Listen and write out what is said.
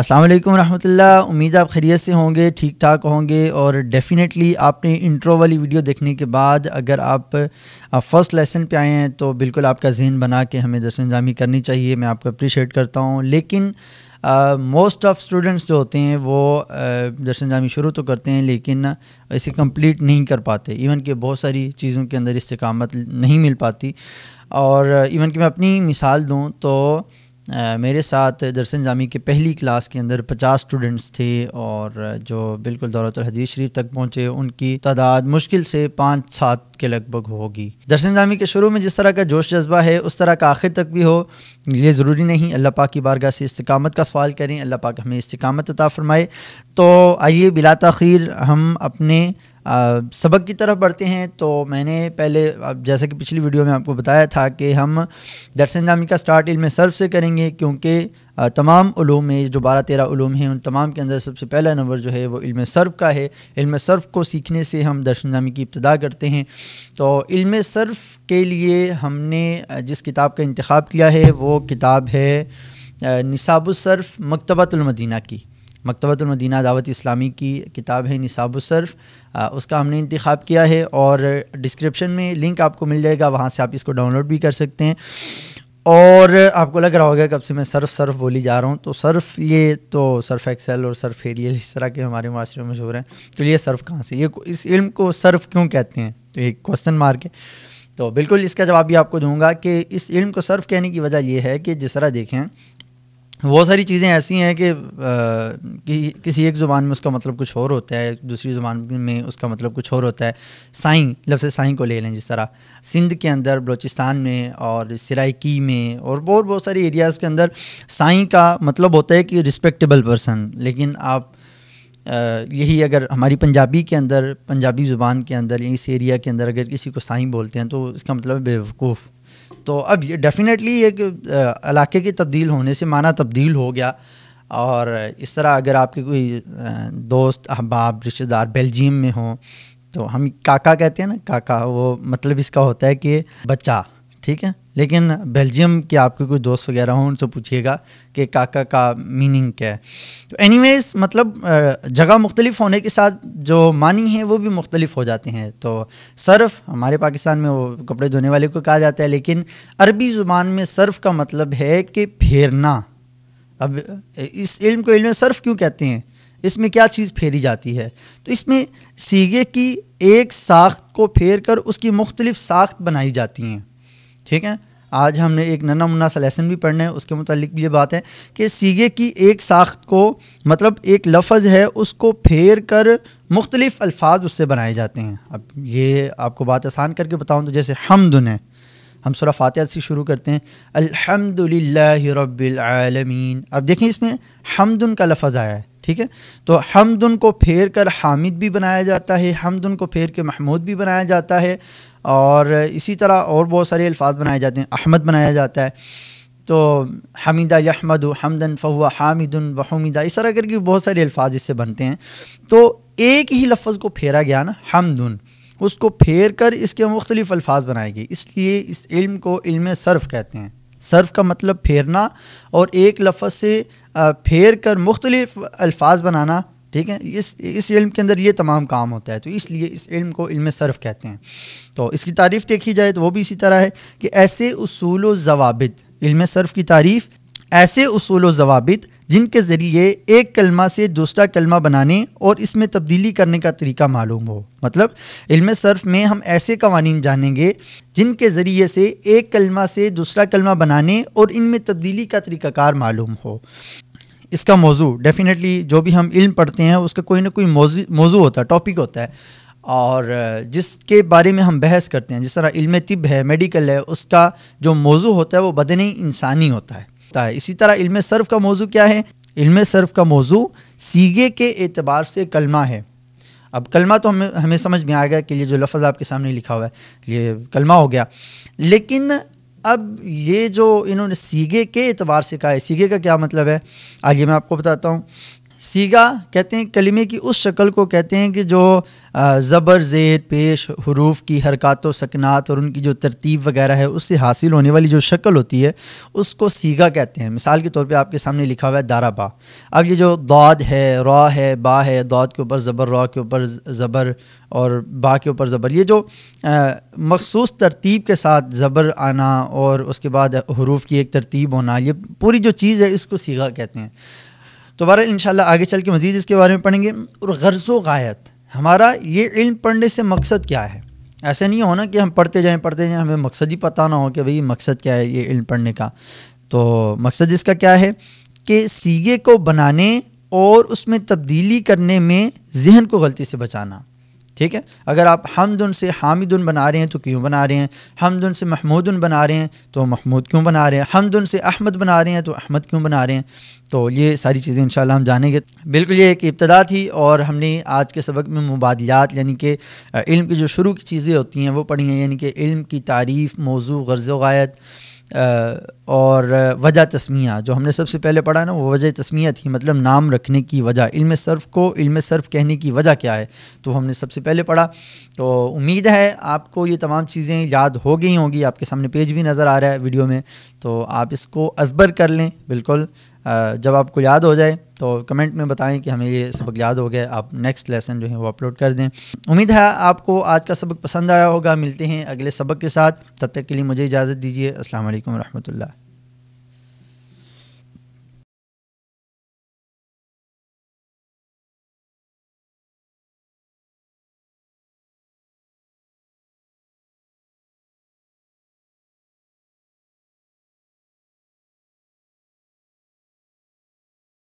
अस्सलाम रहमतुल्लाह उम्मीद आप खैरियत से होंगे ठीक ठाक होंगे और डेफ़िनेटली आपने इंट्रो वाली वीडियो देखने के बाद अगर आप, फ़र्स्ट लेसन पे आए हैं तो बिल्कुल आपका जहन बना के हमें दर्शन इंजामी करनी चाहिए मैं आपको अप्रिशिएट करता हूँ लेकिन मोस्ट ऑफ़ स्टूडेंट्स जो होते हैं वो दर्शन जामी शुरू तो करते हैं लेकिन इसे कंप्लीट नहीं कर पाते इवन कि बहुत सारी चीज़ों के अंदर इस्तकामत नहीं मिल पाती और इवन कि मैं अपनी मिसाल दूँ तो मेरे साथ दरस जामी के पहली क्लास के अंदर 50 स्टूडेंट्स थे और जो बिल्कुल दौलत हदीस शरीफ तक पहुँचे उनकी तादाद मुश्किल से पाँच सात के लगभग होगी दरस जामी के शुरू में जिस तरह का जोश जज्बा है उस तरह का आखिर तक भी हो ये ज़रूरी नहीं अल्लाह पाक की बारगाह से इस्तकामत का सवाल करें अल्लाह पाक हमें इस्तकामत अता फ़रमाए तो आइए बिला तखीर हम अपने आ, सबक की तरफ बढ़ते हैं तो मैंने पहले जैसा कि पिछली वीडियो में आपको बताया था कि हम दरस नामी का स्टार्ट इल्म सर्फ से करेंगे क्योंकि तमाम उलूम में जो बारह तेरह उलूम हैं उन तमाम के अंदर सबसे पहला नंबर जो है वो इल्म सर्फ का है इल्म सर्फ को सीखने से हम नामी की इब्तदा करते हैं तो इल्म सर्फ के लिए हमने जिस किताब का इंतखब किया है वो किताब है निसाबुसर्फ मकतबातुलमदीना की मकतबतुलमदीना दावत इस्लामी की किताब है निसाबसर्फ़ उसका हमने इंतखब किया है और डिस्क्रिप्शन में लिंक आपको मिल जाएगा वहाँ से आप इसको डाउनलोड भी कर सकते हैं और आपको लग रहा होगा कब से मैं सर्फ सर्फ बोली जा रहा हूँ तो सर्फ ये तो सर्फ एक्सेल और सर्फ एरियल इस तरह के हमारे माशरे में मशहूर हैं तो ये सर्फ कहाँ से ये इस इल्म को सर्फ क्यों कहते हैं तो एक क्वेश्चन मार्क है तो बिल्कुल इसका जवाब भी आपको दूंगा कि इस इल्म को सर्फ कहने की वजह यह है कि जिस तरह देखें बहुत सारी चीज़ें ऐसी हैं कि, कि किसी एक ज़ुबान में उसका मतलब कुछ और होता है दूसरी ज़ुबान में उसका मतलब कुछ और होता है साई लफ्ज़ साइन को ले लें जिस तरह सिंध के अंदर बलोचिस्तान में और सराइकी में और बहुत बहुत सारे एरियाज़ के अंदर साई का मतलब होता है कि रिस्पेक्टेबल पर्सन लेकिन आप यही अगर हमारी पंजाबी के अंदर पंजाबी ज़ुबान के अंदर या इस एरिया के अंदर अगर किसी को साई बोलते हैं तो इसका मतलब बेवकूफ़ तो अब ये डेफिनेटली एक इलाके की तब्दील होने से माना तब्दील हो गया और इस तरह अगर आपके कोई दोस्त अहबाब रिश्तेदार बेल्जियम में हों तो हम काका कहते हैं ना काका वो मतलब इसका होता है कि बच्चा ठीक है लेकिन बेल्जियम के आपके कोई दोस्त वगैरह हों उनसे पूछिएगा कि काका का मीनिंग क्या है तो एनीवेज मतलब जगह मुख्तलिफ होने के साथ जो मानी है वो भी मुख्तलिफ हो जाते हैं तो सर्फ़ हमारे पाकिस्तान में वो कपड़े धोने वाले को कहा जाता है लेकिन अरबी ज़ुबान में सर्फ़ का मतलब है कि फेरना अब इस इल्म को इल्म सर्फ क्यों कहते हैं इसमें क्या चीज़ फेरी जाती है तो इसमें सीगे की एक साख्त को फेर कर उसकी मुख्तलिफ साख्त बनाई जाती हैं ठीक है आज हमने एक नन्ना मुन्ना सा लेसन भी पढ़ना है उसके मतलब ये बात है कि सीगे की एक साख्त को मतलब एक लफज है उसको फेर कर मुख्तलिफ अल्फाज उससे बनाए जाते हैं अब ये आपको बात आसान करके बताऊँ तो जैसे हमदन है हम सुरा फातिहा से शुरू करते हैं अल्हम्दुलिल्लाहि रब्बिल आलमीन अब देखें इसमें हमदन का लफज आया है ठीक है तो हमदन को फेर कर हामिद भी बनाया जाता है हमदन को फेर के महमूद भी बनाया जाता है और इसी तरह और बहुत सारे अल्फाज बनाए जाते हैं अहमद बनाया जाता है तो हमीदा यहमद हमदन फ़हुआ हामिदन वहमीदा इस तरह करके बहुत सारे अल्फाज इससे बनते हैं तो एक ही लफ्ज़ को फेरा गया ना हमदन उसको फेर कर इसके मुख्तलिफ अल्फाज बनाए गए इसलिए इस इल्म को इल्म सर्फ कहते हैं सर्फ का मतलब फेरना और एक लफ्ज़ से फेर कर मुख्तलिफ अल्फाज बनाना ठीक है इस इस इल्म के अंदर ये तमाम काम होता है तो इसलिए इस इल्म को इल्म सर्फ कहते हैं तो इसकी तारीफ़ देखी जाए तो वो भी इसी तरह है कि ऐसे असूल जवाबित इल्म सर्फ की तारीफ़ ऐसे असूल जवाबित जिनके ज़रिए एक कलमा से दूसरा कलमा बनाने और इसमें तब्दीली करने का तरीका मालूम हो मतलब इल्म सर्फ में हम ऐसे कवानीन जानेंगे जिनके ज़रिए से एक कलमा से दूसरा कलमा बनाने और इनमें तब्दीली का तरीक़ाकार मालूम हो इसका मौजू डेफिनेटली जो भी हम इल्म पढ़ते हैं उसका कोई ना कोई मौजू होता है टॉपिक होता है और जिसके बारे में हम बहस करते हैं जिस तरह इल्म तिब है मेडिकल है उसका जो मौजू होता है वो बदन इंसानी होता है इसी तरह इल्म सर्फ का मौजू क्या है इल्म सर्फ का मौजू सीगे के एतबार से कलमा है अब कलमा तो हमें हमें समझ में आ गया कि ये जो लफ्ज़ आपके सामने लिखा हुआ है ये कलमा हो गया लेकिन अब ये जो इन्होंने सीगे के एतबार से कहा है सीगे का क्या मतलब है आइए मैं आपको बताता हूँ सीगा कहते हैं कलमे की उस शक्ल को कहते हैं कि जो ज़बर ज़ेर पेश हरूफ की हरकत सकनात और उनकी जो तरतीब वगैरह है उससे हासिल होने वाली जो शक्ल होती है उसको सीगा कहते हैं मिसाल के तौर पे आपके सामने लिखा हुआ है बा अब ये जो दौद है रॉ है बा है दौद के ऊपर ज़बर रॉ के ऊपर ज़बर और बा के ऊपर ज़बर ये जो मखसूस तरतीब के साथ ज़बर आना और उसके बाद हरूफ की एक तरतीब होना ये पूरी जो चीज़ है इसको सीगा कहते हैं तो बहर इन आगे चल के मज़ीद इसके बारे में पढ़ेंगे और गर्ज़ गायत हमारा ये इल्म पढ़ने से मकसद क्या है ऐसा नहीं होना कि हम पढ़ते जाएँ पढ़ते जाएँ हमें मकसद ही पता ना हो कि भाई मकसद क्या है ये इल्म पढ़ने का तो मकसद इसका क्या है कि सीगे को बनाने और उसमें तब्दीली करने में जहन को गलती से बचाना ठीक है अगर आप हमदन से हामिदन बना रहे हैं तो क्यों बना रहे हैं हमदन से महमूदन बना रहे हैं तो महमूद क्यों बना रहे हैं हमदन से अहमद बना रहे हैं तो अहमद क्यों बना रहे हैं तो ये सारी चीज़ें इंशाल्लाह हम जानेंगे बिल्कुल ये एक इब्तदा थी और हमने आज के सबक में मुबादलात यानी कि इल्म की जो शुरू की चीज़ें होती हैं वो पढ़ी हैं यानी कि इल्म की तारीफ़ मौजू गर्ज़ वायत और वजह तस्मिया जो हमने सबसे पहले पढ़ा ना वो वजह तस्मिया थी मतलब नाम रखने की वजह इल्म सर्फ को इल्म सर्फ कहने की वजह क्या है तो हमने सबसे पहले पढ़ा तो उम्मीद है आपको ये तमाम चीज़ें याद हो गई होंगी आपके सामने पेज भी नज़र आ रहा है वीडियो में तो आप इसको असबर कर लें बिल्कुल जब आपको याद हो जाए तो कमेंट में बताएं कि हमें ये सबक याद हो गया आप नेक्स्ट लेसन जो है वो अपलोड कर दें उम्मीद है आपको आज का सबक पसंद आया होगा मिलते हैं अगले सबक के साथ तब तक के लिए मुझे इजाज़त दीजिए असल वरहमल